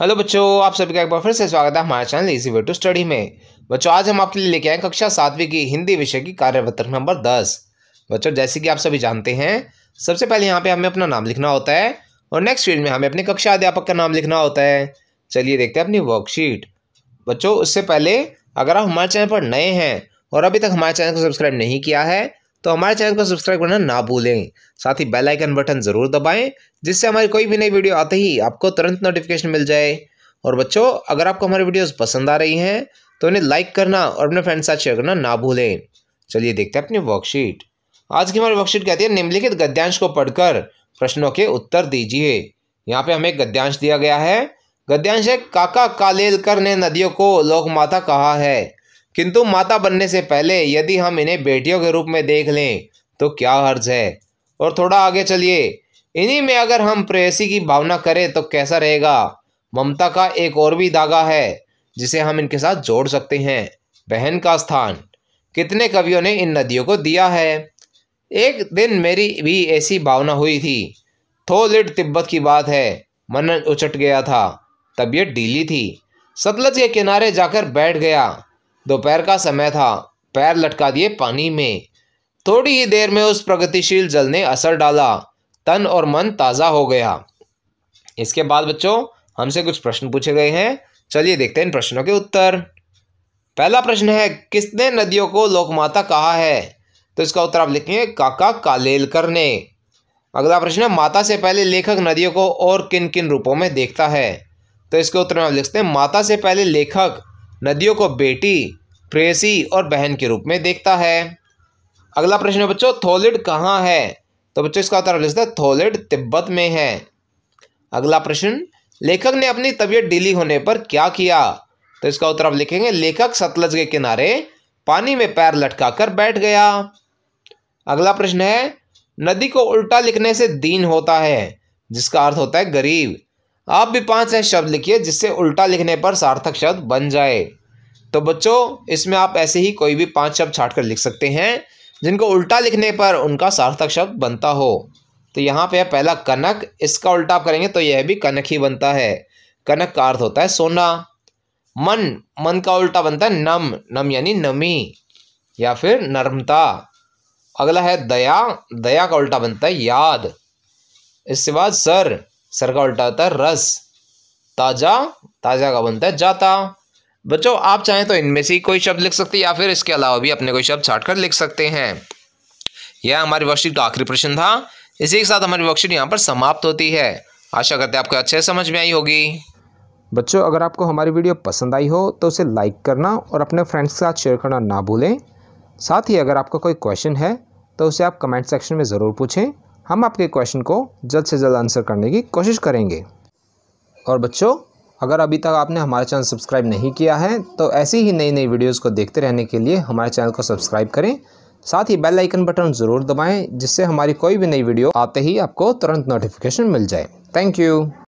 hello बच्चों आप सभी का एक बार फिर से स्वागत है हमारे channel easy way to study में बच्चों आज हम आपके लिए लेके आए कक्षा सातवीं की हिंदी विषय की कार्यपत्र नंबर दस बच्चों जैसे कि आप सभी जानते हैं सबसे पहले यहाँ पे हमें अपना नाम लिखना होता है और नेक्स्ट फील्ड में हमें अपने कक्षा अध्यापक का नाम लिखना होता है चलिए देखते हैं अपनी वर्कशीट बच्चों उससे पहले अगर आप हमारे चैनल पर नए हैं और अभी तक हमारे चैनल को सब्सक्राइब नहीं किया है तो हमारे चैनल को सब्सक्राइब करना ना भूलें साथ ही बेल आइकन बटन ज़रूर दबाएं जिससे हमारी कोई भी नई वीडियो आते ही आपको तुरंत नोटिफिकेशन मिल जाए और बच्चों अगर आपको हमारी वीडियोस पसंद आ रही हैं तो उन्हें लाइक करना और अपने फ्रेंड्स साथ शेयर करना ना भूलें चलिए देखते हैं अपनी वर्कशीट आज की हमारी वर्कशीट कहती है निम्नलिखित गद्यांश को पढ़कर प्रश्नों के उत्तर दीजिए यहाँ पे हमें गद्यांश दिया गया है गद्यांश है काका कालेलकर ने नदियों को लोकमाता कहा है किंतु माता बनने से पहले यदि हम इन्हें बेटियों के रूप में देख लें तो क्या हर्ज है और थोड़ा आगे चलिए इन्हीं में अगर हम प्रेयसी की भावना करें तो कैसा रहेगा ममता का एक और भी धागा है जिसे हम इनके साथ जोड़ सकते हैं बहन का स्थान कितने कवियों ने इन नदियों को दिया है एक दिन मेरी भी ऐसी भावना हुई थी लिट तिब्बत की बात है मन उचट गया था तबीयत ढीली थी सतलज के किनारे जाकर बैठ गया दोपहर का समय था पैर लटका दिए पानी में थोड़ी ही देर में उस प्रगतिशील जल ने असर डाला तन और मन ताज़ा हो गया इसके बाद बच्चों हमसे कुछ प्रश्न पूछे गए हैं चलिए देखते हैं इन प्रश्नों के उत्तर पहला प्रश्न है किसने नदियों को लोकमाता कहा है तो इसका उत्तर आप लिखेंगे काका कालेलकर ने अगला प्रश्न है माता से पहले लेखक नदियों को और किन किन रूपों में देखता है तो इसके उत्तर में आप लिखते हैं माता से पहले लेखक नदियों को बेटी प्रेसी और बहन के रूप में देखता है अगला प्रश्न है बच्चों थोलिड कहाँ है तो बच्चों इसका उत्तर लिखता है थोलिड तिब्बत में है अगला प्रश्न लेखक ने अपनी तबीयत ढीली होने पर क्या किया तो इसका उत्तर आप लिखेंगे लेखक सतलज के किनारे पानी में पैर लटका कर बैठ गया अगला प्रश्न है नदी को उल्टा लिखने से दीन होता है जिसका अर्थ होता है गरीब आप भी पांच ऐसे शब्द लिखिए जिससे उल्टा लिखने पर सार्थक शब्द बन जाए तो बच्चों इसमें आप ऐसे ही कोई भी पांच शब्द छाट कर लिख सकते हैं जिनको उल्टा लिखने पर उनका सार्थक शब्द बनता हो तो यहाँ पे है पहला कनक इसका उल्टा आप करेंगे तो यह भी कनक ही बनता है कनक का अर्थ होता है सोना मन मन का उल्टा बनता है नम नम यानी नमी या फिर नर्मता अगला है दया दया का उल्टा बनता है याद इसके बाद सर सर का उल्टा होता है रस ताजा ताजा का बनता है जाता बच्चों आप चाहें तो इनमें से ही कोई शब्द लिख सकते हैं या फिर इसके अलावा भी अपने कोई शब्द छाट कर लिख सकते हैं यह हमारे वर्कशीट का आखिरी प्रश्न था इसी के साथ हमारी वर्कशीट यहाँ पर समाप्त होती है आशा करते हैं आपको अच्छे समझ में आई होगी बच्चों अगर आपको हमारी वीडियो पसंद आई हो तो उसे लाइक करना और अपने फ्रेंड्स के साथ शेयर करना ना भूलें साथ ही अगर आपका कोई क्वेश्चन है तो उसे आप कमेंट सेक्शन में ज़रूर पूछें हम आपके क्वेश्चन को जल्द से जल्द आंसर करने की कोशिश करेंगे और बच्चों अगर अभी तक आपने हमारा चैनल सब्सक्राइब नहीं किया है तो ऐसी ही नई नई वीडियोज़ को देखते रहने के लिए हमारे चैनल को सब्सक्राइब करें साथ ही बेल आइकन बटन ज़रूर दबाएं जिससे हमारी कोई भी नई वीडियो आते ही आपको तुरंत नोटिफिकेशन मिल जाए थैंक यू